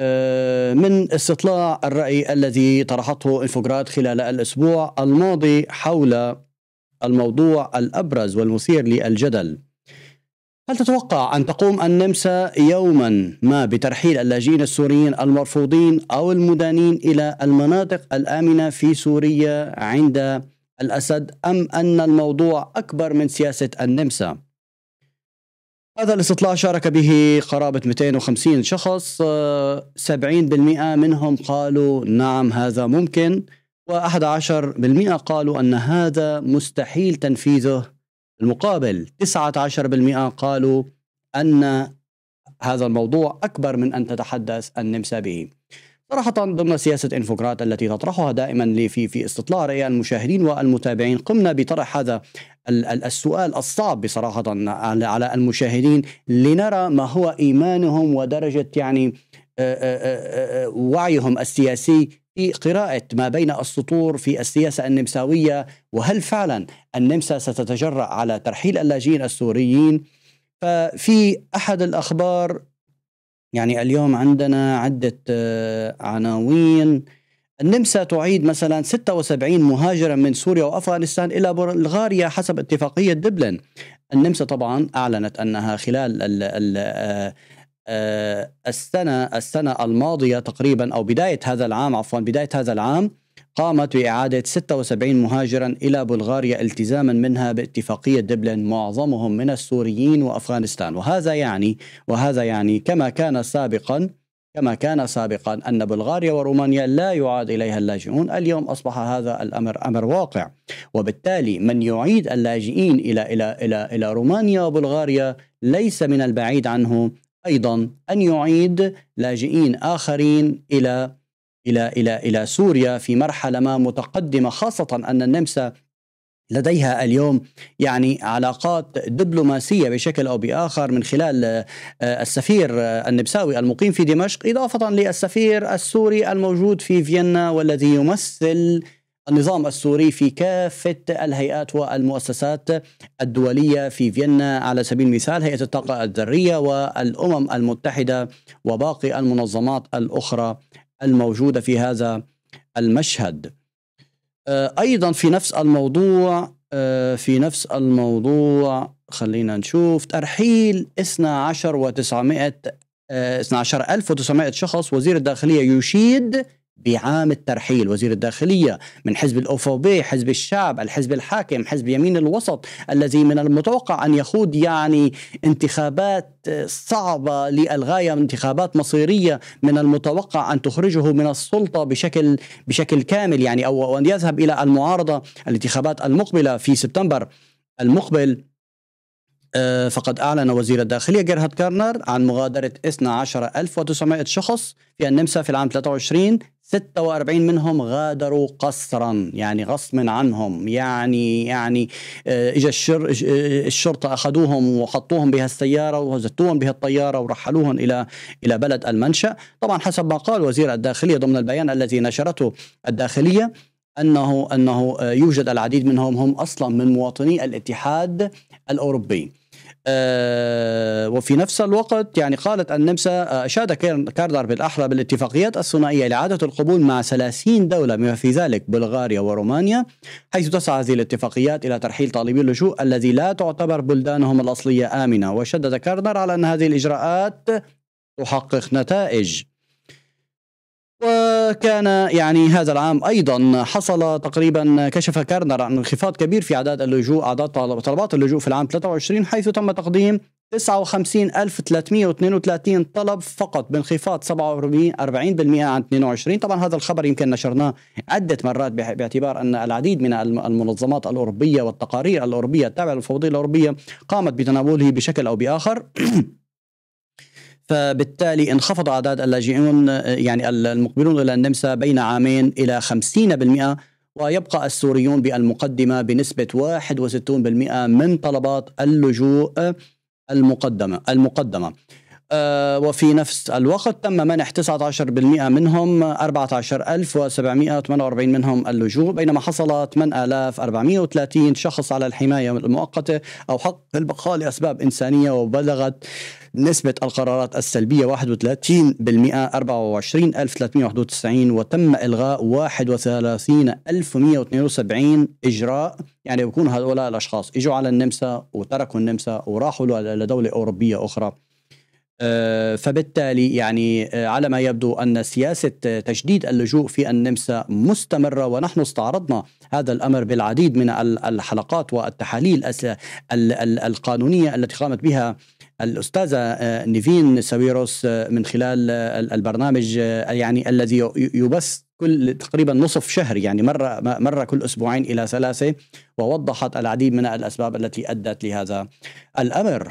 آه، من استطلاع الرأي الذي طرحته انفوجراد خلال الأسبوع الماضي حول الموضوع الأبرز والمثير للجدل هل تتوقع أن تقوم النمسا يوما ما بترحيل اللاجئين السوريين المرفوضين أو المدانين إلى المناطق الآمنة في سوريا عند الأسد أم أن الموضوع أكبر من سياسة النمسا؟ هذا الاستطلاع شارك به قرابة 250 شخص 70% آه، منهم قالوا نعم هذا ممكن و11% قالوا أن هذا مستحيل تنفيذه المقابل 19% قالوا أن هذا الموضوع أكبر من أن تتحدث النمسا به صراحة ضمن سياسة إنفوكرات التي تطرحها دائما لي في في استطلاع رأي المشاهدين والمتابعين قمنا بطرح هذا السؤال الصعب بصراحة على المشاهدين لنرى ما هو إيمانهم ودرجة يعني آه، آه، آه، وعيهم السياسي في قراءة ما بين السطور في السياسة النمساوية وهل فعلا النمسا ستتجرأ على ترحيل اللاجئين السوريين ففي أحد الأخبار يعني اليوم عندنا عدة عناوين النمسا تعيد مثلا 76 مهاجرا من سوريا وافغانستان الى بلغاريا حسب اتفاقيه دبلن. النمسا طبعا اعلنت انها خلال ال ال آه، آه، السنه السنه الماضيه تقريبا او بدايه هذا العام عفوا بدايه هذا العام قامت بإعادة 76 مهاجرا إلى بلغاريا التزاما منها باتفاقية دبلن معظمهم من السوريين وأفغانستان وهذا يعني وهذا يعني كما كان سابقا كما كان سابقا أن بلغاريا ورومانيا لا يعاد إليها اللاجئون اليوم أصبح هذا الأمر أمر واقع وبالتالي من يعيد اللاجئين إلى, إلى, إلى, إلى رومانيا وبلغاريا ليس من البعيد عنه أيضا أن يعيد لاجئين آخرين إلى إلى إلى إلى سوريا في مرحلة ما متقدمة خاصة أن النمسا لديها اليوم يعني علاقات دبلوماسيه بشكل او باخر من خلال آه، السفير آه، النبساوي المقيم في دمشق اضافه للسفير السوري الموجود في فيينا والذي يمثل النظام السوري في كافة الهيئات والمؤسسات الدولية في فيينا على سبيل المثال هيئة الطاقة الذرية والأمم المتحدة وباقي المنظمات الأخرى الموجودة في هذا المشهد آه، ايضا في نفس الموضوع آه، في نفس الموضوع خلينا نشوف ترحيل 12 و900 12900 شخص وزير الداخليه يشيد بعام الترحيل وزير الداخلية من حزب الأوفوبي حزب الشعب الحزب الحاكم حزب يمين الوسط الذي من المتوقع أن يخوض يعني انتخابات صعبة للغاية انتخابات مصيرية من المتوقع أن تخرجه من السلطة بشكل بشكل كامل يعني أو أن يذهب إلى المعارضة الانتخابات المقبلة في سبتمبر المقبل آه، فقد أعلن وزير الداخلية جيرهارد كارنر عن مغادرة 12900 شخص في النمسا في العام 23 46 منهم غادروا قسرا يعني غصبا عنهم يعني يعني آه، اجى الشر آه، الشرطه اخذوهم وحطوهم بهالسياره وزتوهم بهالطياره ورحلوهم الى الى بلد المنشا طبعا حسب ما قال وزير الداخليه ضمن البيان الذي نشرته الداخليه انه انه يوجد العديد منهم هم اصلا من مواطني الاتحاد الاوروبي آه، وفي نفس الوقت يعني قالت النمسا آه، أشاد كاردار بالأحرى بالاتفاقيات الثنائية لإعادة القبول مع 30 دولة بما في ذلك بلغاريا ورومانيا حيث تسعى هذه الاتفاقيات إلى ترحيل طالبي اللجوء الذي لا تعتبر بلدانهم الأصلية آمنة وشدد كاردار على أن هذه الإجراءات تحقق نتائج وكان يعني هذا العام ايضا حصل تقريبا كشف كارنر عن انخفاض كبير في اعداد اللجوء اعداد طلبات اللجوء في العام 23 حيث تم تقديم 59332 طلب فقط بانخفاض 47% 40% عن 22 طبعا هذا الخبر يمكن نشرناه عدة مرات باعتبار أن العديد من المنظمات الأوروبية والتقارير الأوروبية التابعة للفوضية الأوروبية قامت بتناوله بشكل أو بآخر فبالتالي انخفض أعداد اللاجئون يعني المقبلون إلى النمسا بين عامين إلى 50% ويبقى السوريون بالمقدمة بنسبة 61% من طلبات اللجوء المقدمة المقدمة آه، وفي نفس الوقت تم منح 19% منهم 14748 منهم اللجوء بينما حصل 8430 شخص على الحماية المؤقتة أو حق البقاء لأسباب إنسانية وبلغت نسبة القرارات السلبية 31% 24391 وتم إلغاء 31172 إجراء يعني بيكون هؤلاء الأشخاص إجوا على النمسا وتركوا النمسا وراحوا لدولة أوروبية أخرى آه، فبالتالي يعني آه، على ما يبدو أن سياسة آه، تجديد اللجوء في النمسا مستمرة ونحن استعرضنا هذا الأمر بالعديد من الحلقات والتحاليل القانونية التي قامت بها الأستاذة نيفين ساويروس من خلال البرنامج يعني الذي يبث كل تقريبا نصف شهر يعني مرة مرة كل أسبوعين إلى ثلاثة ووضحت العديد من الأسباب التي أدت لهذا الأمر